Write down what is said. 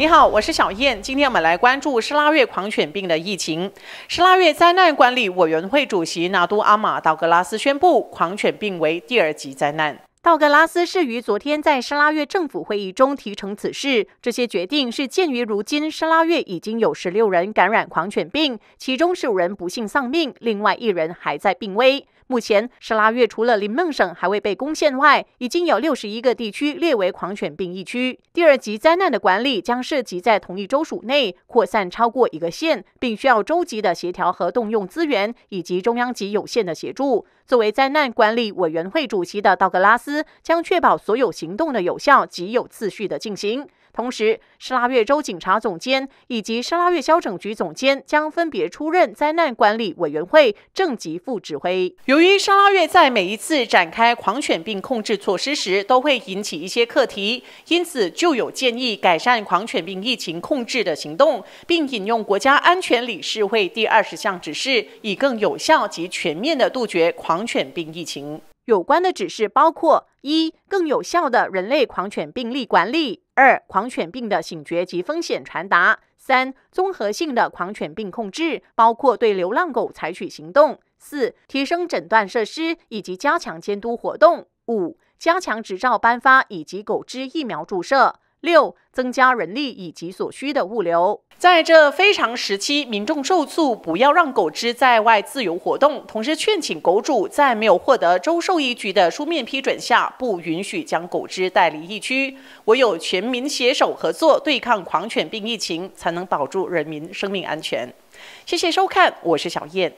你好，我是小燕。今天我们来关注十拉月狂犬病的疫情。十拉月灾难管理委员会主席纳都阿马道格拉斯宣布，狂犬病为第二级灾难。道格拉斯是于昨天在沙拉月政府会议中提成此事。这些决定是鉴于如今沙拉月已经有十六人感染狂犬病，其中十五人不幸丧命，另外一人还在病危。目前，沙拉月除了林孟省还未被攻陷外，已经有六十一个地区列为狂犬病疫区。第二级灾难的管理将涉及在同一州属内扩散超过一个县，并需要州级的协调和动用资源，以及中央级有限的协助。作为灾难管理委员会主席的道格拉斯，将确保所有行动的有效及有次序的进行。同时，沙拉月州警察总监以及沙拉月消拯局总监将分别出任灾难管理委员会正级副指挥。由于沙拉月在每一次展开狂犬病控制措施时都会引起一些课题，因此就有建议改善狂犬病疫情控制的行动，并引用国家安全理事会第二十项指示，以更有效及全面的杜绝狂犬病疫情。有关的指示包括：一、更有效的人类狂犬病例管理；二、狂犬病的警觉及风险传达；三、综合性的狂犬病控制，包括对流浪狗采取行动；四、提升诊断设施以及加强监督活动；五、加强执照颁发以及狗只疫苗注射。六，增加人力以及所需的物流。在这非常时期，民众受诉不要让狗只在外自由活动，同时劝请狗主在没有获得州兽医局的书面批准下，不允许将狗只带离疫区。唯有全民携手合作对抗狂犬病疫情，才能保住人民生命安全。谢谢收看，我是小燕。